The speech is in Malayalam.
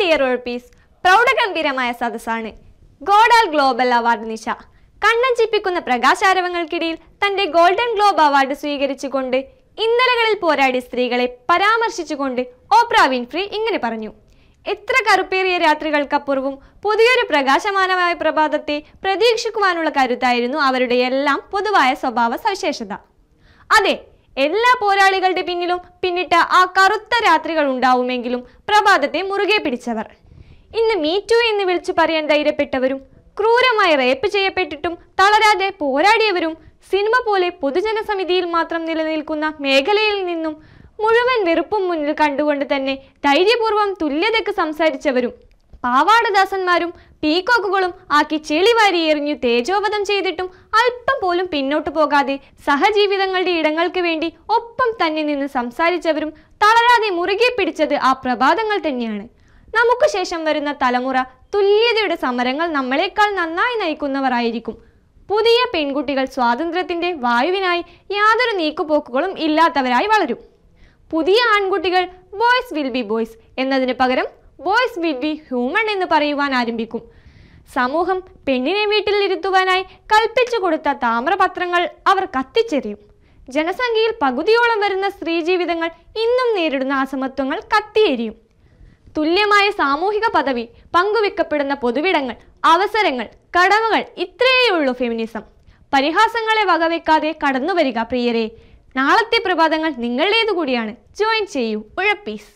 ഡിയർ ഓൾപീസ് പ്രൗഢഗംഭീരമായ സദസ്സാണ് ഗോഡാൽ ഗ്ലോബൽ അവാർഡ് നിശ കണ്ണഞ്ചിപ്പിക്കുന്ന പ്രകാശാരവങ്ങൾക്കിടയിൽ തന്റെ ഗോൾഡൻ ഗ്ലോബ് അവാർഡ് സ്വീകരിച്ചുകൊണ്ട് ഇന്നലകളിൽ പോരാടി സ്ത്രീകളെ പരാമർശിച്ചുകൊണ്ട് ഓപ്ര വിൻഫ്രി ഇങ്ങനെ പറഞ്ഞു എത്ര കറുപ്പേറിയ രാത്രികൾക്കപ്പുറവും പുതിയൊരു പ്രകാശമാനമായ പ്രഭാതത്തെ പ്രതീക്ഷിക്കുവാനുള്ള കരുത്തായിരുന്നു അവരുടെ എല്ലാം പൊതുവായ സ്വഭാവ സവിശേഷത അതെ എല്ലാ പോരാളികളുടെ പിന്നിലും പിന്നിട്ട ആ കറുത്ത രാത്രികൾ ഉണ്ടാവുമെങ്കിലും പ്രഭാതത്തെ മുറുകെ പിടിച്ചവർ ഇന്ന് മീറ്റു എന്ന് വിളിച്ചു പറയാൻ ധൈര്യപ്പെട്ടവരും ക്രൂരമായി റേപ്പ് ചെയ്യപ്പെട്ടിട്ടും തളരാതെ പോരാടിയവരും സിനിമ പോലെ പൊതുജന സമിതിയിൽ മാത്രം നിലനിൽക്കുന്ന മേഖലയിൽ നിന്നും മുഴുവൻ വെറുപ്പും മുന്നിൽ കണ്ടുകൊണ്ട് തന്നെ ധൈര്യപൂർവ്വം തുല്യതയ്ക്ക് സംസാരിച്ചവരും പാവാടദാസന്മാരും പീക്കോക്കുകളും ആക്കി ചെളിവാരി എറിഞ്ഞു തേജോവധം ചെയ്തിട്ടും അല്പം പോലും പിന്നോട്ടു പോകാതെ സഹജീവിതങ്ങളുടെ ഇടങ്ങൾക്ക് വേണ്ടി ഒപ്പം തന്നെ നിന്ന് സംസാരിച്ചവരും തളരാതെ മുറുകെ പിടിച്ചത് ആ പ്രഭാതങ്ങൾ തന്നെയാണ് നമുക്ക് ശേഷം വരുന്ന തലമുറ തുല്യതയുടെ സമരങ്ങൾ നമ്മളെക്കാൾ നന്നായി നയിക്കുന്നവരായിരിക്കും പുതിയ പെൺകുട്ടികൾ സ്വാതന്ത്ര്യത്തിന്റെ വായുവിനായി യാതൊരു നീക്കുപോക്കുകളും ഇല്ലാത്തവരായി വളരും പുതിയ ആൺകുട്ടികൾ ബോയ്സ് വിൽ ബി ബോയ്സ് എന്നതിന് പകരം ബോയ്സ് വിൽ ബി ഹ്യൂമൺ എന്ന് പറയുവാൻ ആരംഭിക്കും സമൂഹം പെണ്ണിനെ വീട്ടിൽ ഇരുത്തുവാനായി കൽപ്പിച്ചു കൊടുത്ത താമ്രപത്രങ്ങൾ അവർ കത്തിച്ചെറിയും ജനസംഖ്യയിൽ പകുതിയോളം വരുന്ന സ്ത്രീ ജീവിതങ്ങൾ ഇന്നും നേരിടുന്ന അസമത്വങ്ങൾ കത്തിയെരിയും തുല്യമായ സാമൂഹിക പദവി പങ്കുവെക്കപ്പെടുന്ന പൊതുവിടങ്ങൾ അവസരങ്ങൾ കടമകൾ ഇത്രയേയുള്ളൂ ഫെമിനിസം പരിഹാസങ്ങളെ വകവെക്കാതെ കടന്നുവരിക പ്രിയരെ നാളത്തെ പ്രഭാതങ്ങൾ നിങ്ങളുടേതു കൂടിയാണ് ജോയിൻ ചെയ്യൂ ഉഴപ്പീസ്